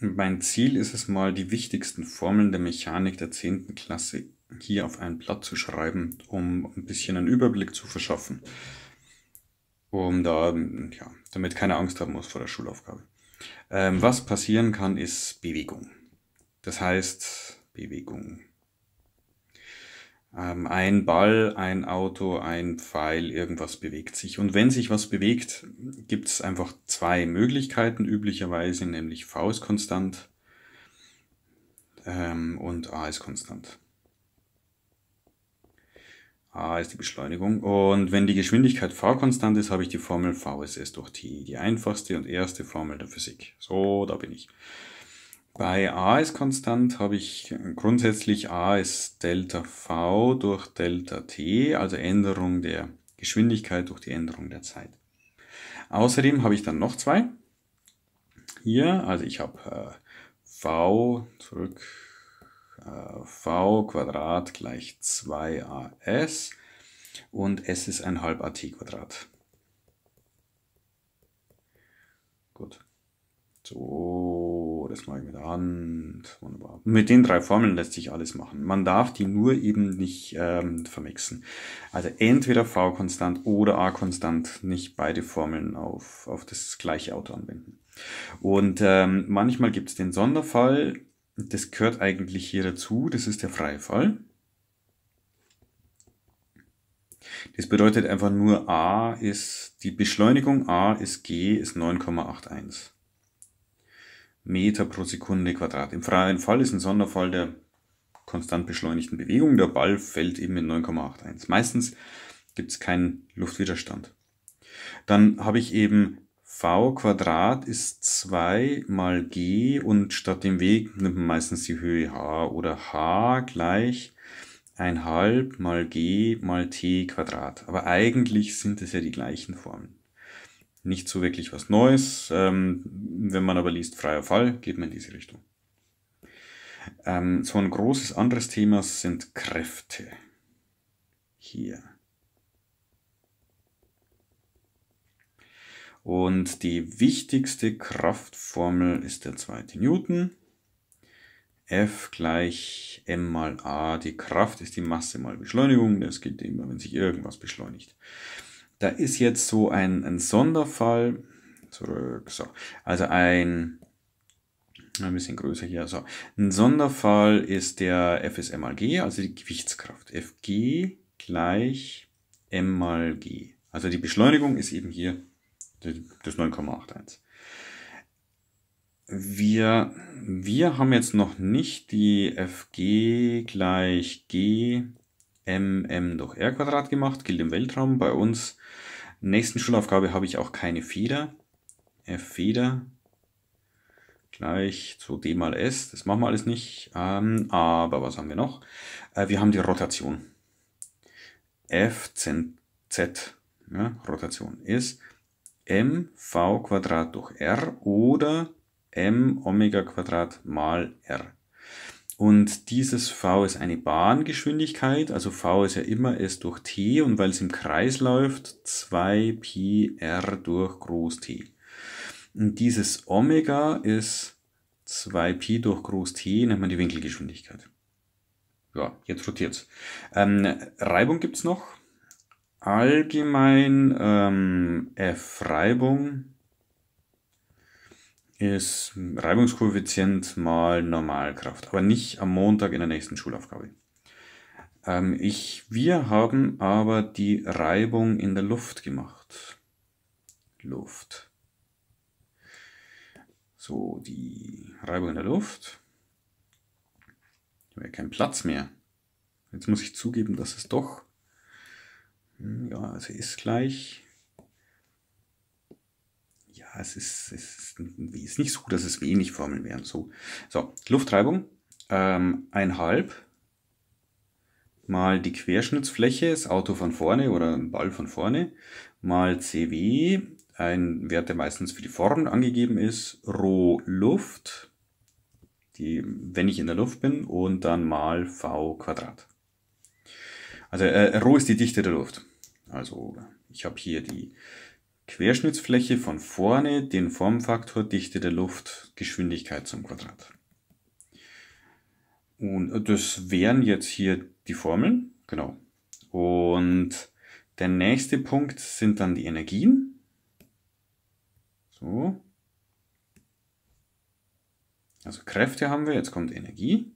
Mein Ziel ist es mal, die wichtigsten Formeln der Mechanik der 10. Klasse hier auf ein Blatt zu schreiben, um ein bisschen einen Überblick zu verschaffen. Um da, ja, damit keine Angst haben muss vor der Schulaufgabe. Ähm, was passieren kann, ist Bewegung. Das heißt, Bewegung. Ähm, ein Ball, ein Auto, ein Pfeil, irgendwas bewegt sich. Und wenn sich was bewegt, gibt es einfach zwei Möglichkeiten üblicherweise, nämlich V ist konstant ähm, und A ist konstant. A ist die Beschleunigung. Und wenn die Geschwindigkeit V konstant ist, habe ich die Formel V ist S durch T, die einfachste und erste Formel der Physik. So, da bin ich. Bei a ist konstant habe ich grundsätzlich a ist Delta v durch Delta t, also Änderung der Geschwindigkeit durch die Änderung der Zeit. Außerdem habe ich dann noch zwei. Hier, also ich habe äh, v zurück, äh, v Quadrat gleich 2as und s ist ein halb at Quadrat. Gut. So das mache ich mit der Hand. Wunderbar. Mit den drei Formeln lässt sich alles machen. Man darf die nur eben nicht ähm, vermixen. Also entweder V-Konstant oder A-Konstant, nicht beide Formeln auf, auf das gleiche Auto anwenden. Und ähm, manchmal gibt es den Sonderfall, das gehört eigentlich hier dazu, das ist der freie Fall. Das bedeutet einfach nur A ist die Beschleunigung A ist G ist 9,81. Meter pro Sekunde Quadrat. Im freien Fall ist ein Sonderfall der konstant beschleunigten Bewegung. Der Ball fällt eben in 9,81. Meistens gibt es keinen Luftwiderstand. Dann habe ich eben v Quadrat ist 2 mal g und statt dem Weg nimmt man meistens die Höhe h oder h gleich 1,5 mal g mal t Quadrat. Aber eigentlich sind es ja die gleichen Formen. Nicht so wirklich was Neues. Ähm, wenn man aber liest, freier Fall, geht man in diese Richtung. Ähm, so ein großes anderes Thema sind Kräfte. Hier. Und die wichtigste Kraftformel ist der zweite Newton. F gleich m mal a. Die Kraft ist die Masse mal Beschleunigung. Das gilt immer, wenn sich irgendwas beschleunigt da ist jetzt so ein, ein Sonderfall. Zurück, so. Also ein, ein bisschen größer hier. So. Ein Sonderfall ist der FSM mal G, also die Gewichtskraft. Fg gleich m mal g. Also die Beschleunigung ist eben hier das 9,81. Wir, wir haben jetzt noch nicht die Fg gleich g mm durch r Quadrat gemacht, gilt im Weltraum. Bei uns, nächsten Schulaufgabe habe ich auch keine Feder. f Feder gleich zu d mal s, das machen wir alles nicht. Ähm, aber was haben wir noch? Äh, wir haben die Rotation. f z, z ja, Rotation ist m v Quadrat durch r oder m Omega Quadrat mal r. Und dieses v ist eine Bahngeschwindigkeit, also v ist ja immer s durch t und weil es im Kreis läuft, 2pi r durch groß t. Und dieses Omega ist 2pi durch groß t, nennt man die Winkelgeschwindigkeit. Ja, jetzt rotiert's. Ähm, Reibung gibt's noch. Allgemein ähm, F-Reibung ist Reibungskoeffizient mal Normalkraft, aber nicht am Montag in der nächsten Schulaufgabe. Ähm, ich, wir haben aber die Reibung in der Luft gemacht. Luft. So, die Reibung in der Luft. Ich habe ja keinen Platz mehr. Jetzt muss ich zugeben, dass es doch. Hm, ja, es ist gleich ja, es ist, es ist, es ist nicht so, dass es wenig Formeln wären. So, so Luftreibung, ähm, einhalb mal die Querschnittsfläche, das Auto von vorne oder ein Ball von vorne, mal CW, ein Wert, der meistens für die Form angegeben ist, Rho Luft, die, wenn ich in der Luft bin, und dann mal V Quadrat. Also äh, Rho ist die Dichte der Luft. Also ich habe hier die Querschnittsfläche von vorne den Formfaktor Dichte der Luft Geschwindigkeit zum Quadrat. Und das wären jetzt hier die Formeln, genau. Und der nächste Punkt sind dann die Energien. So. Also Kräfte haben wir, jetzt kommt Energie.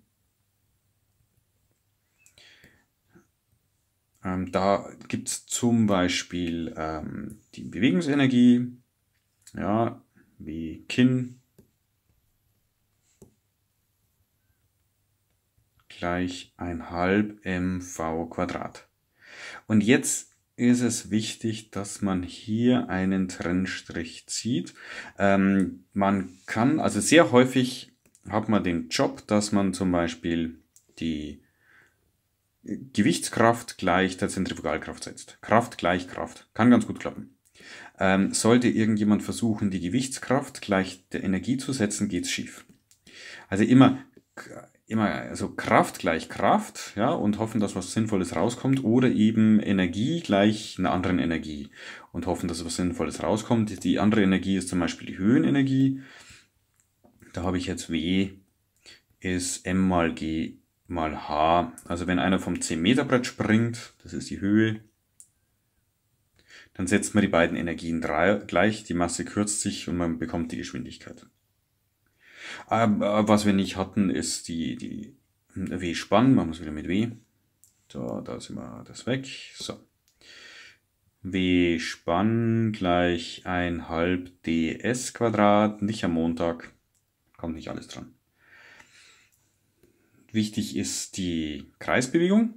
Ähm, da gibt es zum Beispiel ähm, die Bewegungsenergie, ja, wie Kinn gleich 1,5 mv Quadrat. Und jetzt ist es wichtig, dass man hier einen Trennstrich zieht. Ähm, man kann, also sehr häufig hat man den Job, dass man zum Beispiel die Gewichtskraft gleich der Zentrifugalkraft setzt. Kraft gleich Kraft. Kann ganz gut klappen. Ähm, sollte irgendjemand versuchen, die Gewichtskraft gleich der Energie zu setzen, geht's schief. Also immer, immer also Kraft gleich Kraft, ja, und hoffen, dass was Sinnvolles rauskommt, oder eben Energie gleich einer anderen Energie und hoffen, dass was Sinnvolles rauskommt. Die andere Energie ist zum Beispiel die Höhenenergie. Da habe ich jetzt W ist m mal g mal h. Also wenn einer vom 10 Meter Brett springt, das ist die Höhe, dann setzt man die beiden Energien gleich, die Masse kürzt sich und man bekommt die Geschwindigkeit. Aber ähm, äh, was wir nicht hatten, ist die, die W-Spann, man muss wieder mit W. So, da sind wir das weg. So. W Spann gleich 1,5 ds Quadrat, nicht am Montag, kommt nicht alles dran. Wichtig ist die Kreisbewegung.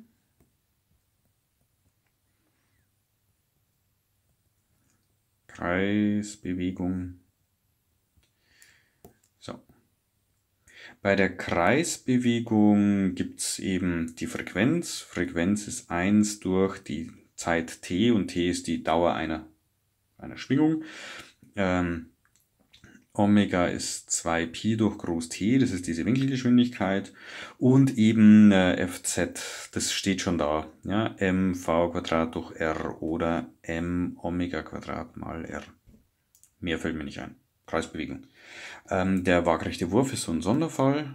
Kreisbewegung. So. Bei der Kreisbewegung gibt es eben die Frequenz. Frequenz ist 1 durch die Zeit t und t ist die Dauer einer, einer Schwingung. Ähm, Omega ist 2 π durch Groß T, das ist diese Winkelgeschwindigkeit. Und eben äh, Fz, das steht schon da. Ja, mv Quadrat durch r oder m Omega Quadrat mal r. Mehr fällt mir nicht ein. Kreisbewegung. Ähm, der waagrechte Wurf ist so ein Sonderfall.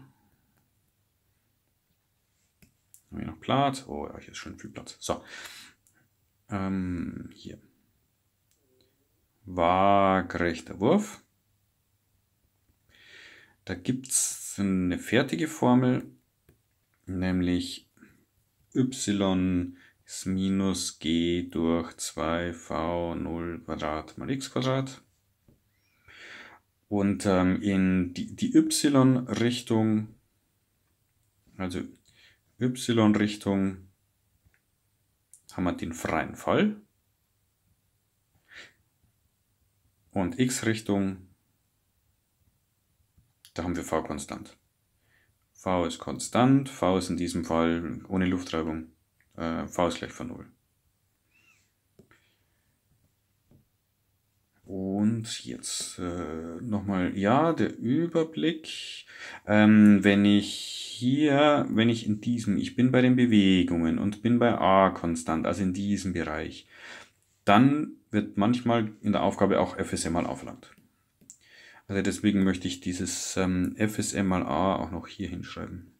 Haben wir noch Platz? Oh, ja, hier ist schon viel Platz. So. Ähm, hier. Waagrechter Wurf. Da gibt es eine fertige Formel, nämlich y ist minus g durch 2v0 Quadrat mal x Quadrat. Und ähm, in die, die y-Richtung, also y-Richtung, haben wir den freien Fall. Und x-Richtung da haben wir V konstant. V ist konstant, V ist in diesem Fall ohne Luftreibung. Äh, v ist gleich von 0. Und jetzt äh, nochmal, ja, der Überblick. Ähm, wenn ich hier, wenn ich in diesem, ich bin bei den Bewegungen und bin bei A konstant, also in diesem Bereich, dann wird manchmal in der Aufgabe auch FSM mal auflangt. Also deswegen möchte ich dieses ähm, FSM mal A auch noch hier hinschreiben.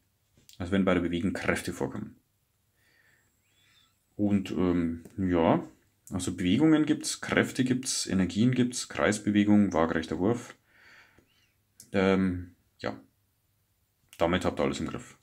Also wenn bei der Bewegung Kräfte vorkommen. Und ähm, ja, also Bewegungen gibt es, Kräfte gibt es, Energien gibt es, Kreisbewegung, waagerechter Wurf. Ähm, ja, damit habt ihr alles im Griff.